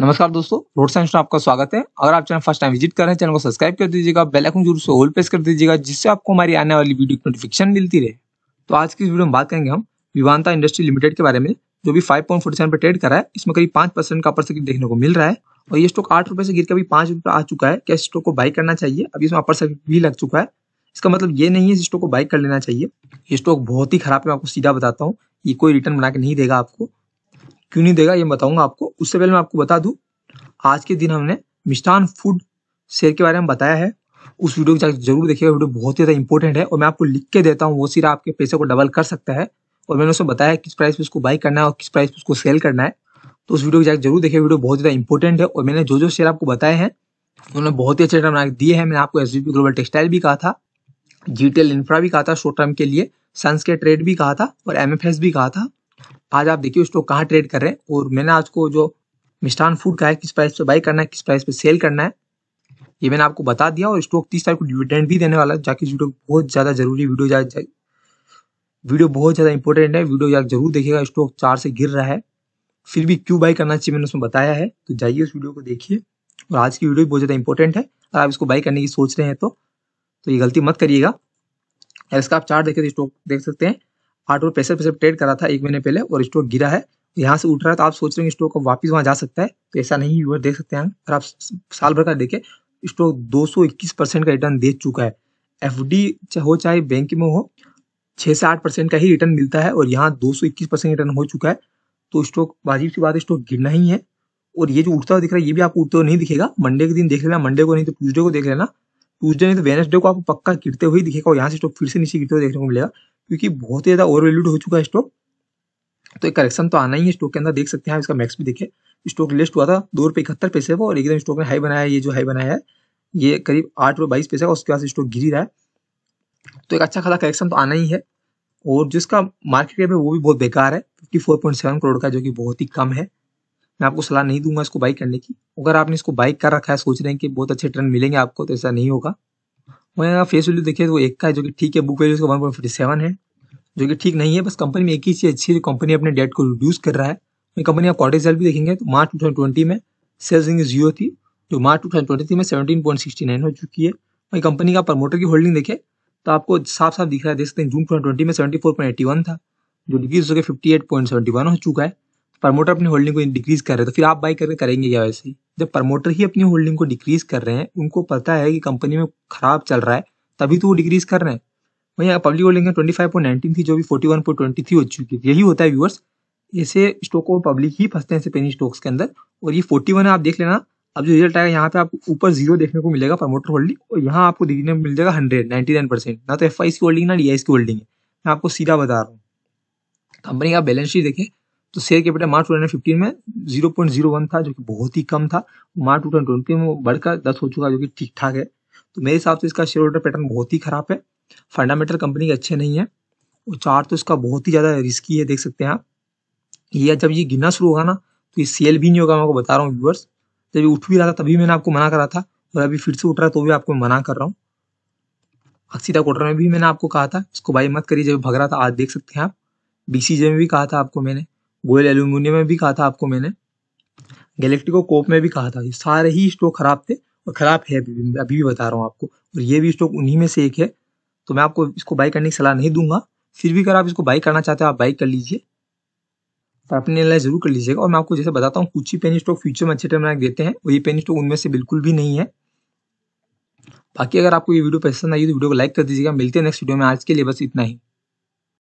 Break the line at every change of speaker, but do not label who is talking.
नमस्कार दोस्तों road science में आपका स्वागत है अगर आप चैनल फर्स्ट टाइम विजिट कर रहे हैं चैनल को सब्सक्राइब कर दीजिएगा बेल आइकन जरूर से होल प्रेस कर दीजिएगा जिससे आपको हमारी आने वाली वीडियो की नोटिफिकेशन मिलती रहे तो आज की वीडियो में बात करेंगे हम विवानता इंडस्ट्री लिमिटेड के बारे में जो भी फाइव पॉइंट फोर्टी सेवन पर ट्रेड करा है इसमें करीब पांच परसेंट का अपर सर्किट देखने को मिल रहा है और ये स्टॉक आठ रुपए से गिर के अभी पांच रुपये आ चुका है क्या स्टॉक को बाई करना चाहिए अभी इसमें अपर सर्किट भी लग चुका है इसका मतलब ये नहीं है स्टॉक को बाइक कर लेना चाहिए ये स्टॉक बहुत ही खराब है मैं आपको सीधा बताता हूँ ये कोई रिटर्न बना के नहीं देगा आपको क्यों नहीं देगा ये बताऊंगा आपको उससे पहले मैं आपको बता दूं आज के दिन हमने मिष्ठान फूड शेयर के बारे में बताया है उस वीडियो को जाकर जरूर देखिएगा वीडियो बहुत ही ज़्यादा इंपॉर्टेंट है और मैं आपको लिख के देता हूँ वो सिरा आपके पैसे को डबल कर सकता है और मैंने उसको बताया किस प्राइस पर उसको बाई करना है और किस प्राइस पर उसको सेल करना है तो उस वीडियो को जाकर जरूर देखिए वीडियो बहुत ज़्यादा इंपॉर्टेंट है और मैंने जो जो शेयर आपको बताए हैं उन्होंने बहुत ही अच्छे टर्म दिए हैं मैंने आपको एस ग्लोबल टेक्सटाइल भी कहा था जी इंफ्रा भी कहा था शॉर्ट टर्म के लिए सन्स के ट्रेड भी कहा था और एम भी कहा था आज आप देखिए स्टॉक कहाँ ट्रेड कर रहे हैं और मैंने आज को जो मिष्टान फूड का है किस प्राइस पे बाई करना है किस प्राइस पे सेल करना है ये मैंने आपको बता दिया और स्टॉक तीस तारीख को डिविडेंड भी देने वाला है जाकि वीडियो बहुत ज़्यादा जरूरी वीडियो जा, वीडियो बहुत ज़्यादा इंपॉर्टेंट है वीडियो यार जरूर देखिएगा स्टॉक चार से गिर रहा है फिर भी क्यों बाई करना चाहिए मैंने उसमें बताया है तो जाइए उस वीडियो को देखिए और आज की वीडियो भी बहुत ज़्यादा इंपॉर्टेंट है अगर आप इसको बाई करने की सोच रहे हैं तो, तो ये गलती मत करिएगा इसका आप चार्ट देखे स्टॉक देख सकते हैं आठ रुपये पैसे पैसे ट्रेड करा था एक महीने पहले और स्टॉक गिरा है तो यहाँ से उठ रहा है तो आप सोच रहे हैं स्टॉक वापस वहाँ जा सकता है तो ऐसा नहीं हुआ देख सकते हैं अगर आप साल भर का देखें स्टॉक 221 परसेंट का रिटर्न दे चुका है एफ हो चाहे बैंक में हो छः से आठ परसेंट का ही रिटर्न मिलता है और यहाँ 221 परसेंट रिटर्न हो चुका है तो स्टॉक वाजिब सी बात स्टॉक गिरना ही है और ये जो उठता हुआ दिख रहा है ये भी आपको उठते हुए नहीं दिखेगा मंडे के दिन देख लेना मंडे को नहीं तो ट्यूजडे को देख लेना ट्यूजडे नहीं तो वेनेसडे को आपको पक्का गिरते हुए दिखेगा और यहाँ से स्टॉक फिर से नीचे गिरते हुए देखने को मिलेगा क्योंकि बहुत ही ज़्यादा ओवर हो चुका है स्टॉक तो एक करेक्शन तो आना ही है स्टॉक के अंदर देख सकते हैं इसका मैक्स भी देखे स्टॉक लिस्ट हुआ था दो रुपये इकहत्तर पैसे का और एकदम स्टॉक ने हाई बनाया ये जो हाई बनाया है ये करीब आठ रुपये बाईस पैसे का उसके बाद स्टॉक गिरी रहा है तो एक अच्छा खासा करेक्शन तो आना ही है और जिसका मार्केट कैप है वो भी बहुत बेकार है fifty four point seven crore का जो कि बहुत ही कम है मैं आपको सलाह नहीं दूंगा इसको बाई करने की अगर आपने इसको बाइक कर रखा है सोच रहे हैं कि बहुत अच्छे ट्रेंड मिलेंगे आपको तो ऐसा नहीं होगा वहीं यहाँ फेस वैल्यू देखिए वो एक का है जो कि ठीक है book value one point seven है जो कि ठीक नहीं है बस कंपनी में एक ही चीज़ अच्छी है कंपनी अपने डेट को रिड्यूस कर रहा है वहीं कंपनी आप क्वार्टर सेल भी देखेंगे तो मार्च टू थाउजेंड ट्वेंटी में सेल्सिंग जीरो थी जो March two thousand twenty three में सेवेंटीन पॉइंट सिक्सटी नाइन हो चुकी है वहीं कंपनी का प्रमोटर की होल्डिंग देखे तो आपको साफ साफ दिख रहा है देख सकते हैं जून टू में seventy four point eighty one था जो डिक्रीज होकर fifty eight point seventy one हो चुका है प्रमोटर अपनी होल्डिंग को डिक्रीज कर रहे हैं तो फिर आप बाई करके करेंगे क्या वैसे जब प्रमोटर ही अपनी होल्डिंग को डिक्रीज कर रहे हैं उनको पता है कि कंपनी में खराब चल रहा है तभी तो वो डिक्रीज कर रहे हैं वहीं public holding twenty five point nineteen थी जो भी फोर्टी वन पॉइंट ट्वेंटी थी हो चुकी थी यही होता है व्यूअर्स ऐसे स्टॉक को पब्लिक ही फंसते हैं ऐसे पेनी स्टॉक्स के अंदर और ये फोर्टी वन आप देख लेना अब जो रिजल्ट आएगा यहाँ पे आपको ऊपर जीरो देखने को मिलेगा प्रमोटर होल्डिंग और यहाँ आपको देखने को मिल जाएगा हंड्रेड नाइनटी नाइन परसेंट ना तो एफ की होल्डिंग ना डी आई की होल्डिंग है मैं आपको सीधा बता रहा हूँ कंपनी का बैलेंस शीट देखें तो शेयर कैपिटल मार्च 2015 में 0.01 था जो कि बहुत ही कम था मार्च 2020 में बढ़कर 10 हो चुका जो कि ठीक ठाक है तो मेरे हिसाब से इसका शेयर होल्डर पैटर्न बहुत ही खराब है फंडामेंटल कंपनी के अच्छे नहीं है और चार तो इसका बहुत ही ज़्यादा रिस्की है देख सकते हैं आप ये जब ये गिरना शुरू होगा ना तो ये सेल भी नहीं होगा मैं आपको बता रहा हूँ व्यूवर्स जब ये उठ भी रहा था तभी मैंने आपको मना करा था और अभी फिर से उठ रहा है तो भी आपको मना कर रहा हूँ अक्सीटा क्वार्टर में भी मैंने आपको कहा था इसको बाई मत करिए जब भग रहा था आज देख सकते हैं आप बीसीजे में भी कहा था आपको मैंने गोयल एल्यूमिनियम में भी कहा था आपको मैंने गैलेक्टिको कोप में भी कहा था सारे ही स्टोक खराब थे और खराब है अभी भी बता रहा हूँ आपको और ये भी स्टॉक उन्हीं में से एक है तो मैं आपको इसको बाई करने की सलाह नहीं दूंगा फिर भी अगर आप इसको बाई करना चाहते हो आप बाई कर लीजिए तो अपने एनालाइज जरूर कर लीजिएगा और मैं आपको जैसे बताता हूँ कुछ ही पेन स्टॉक फ्यूचर में अच्छे टर्म देते हैं और ये पेन स्टॉक उनमें से बिल्कुल भी नहीं है बाकी अगर आपको ये वीडियो पसंद आई तो वीडियो को लाइक कर दीजिएगा मिलते हैं नेक्स्ट वीडियो में आज के लिए बस इतना ही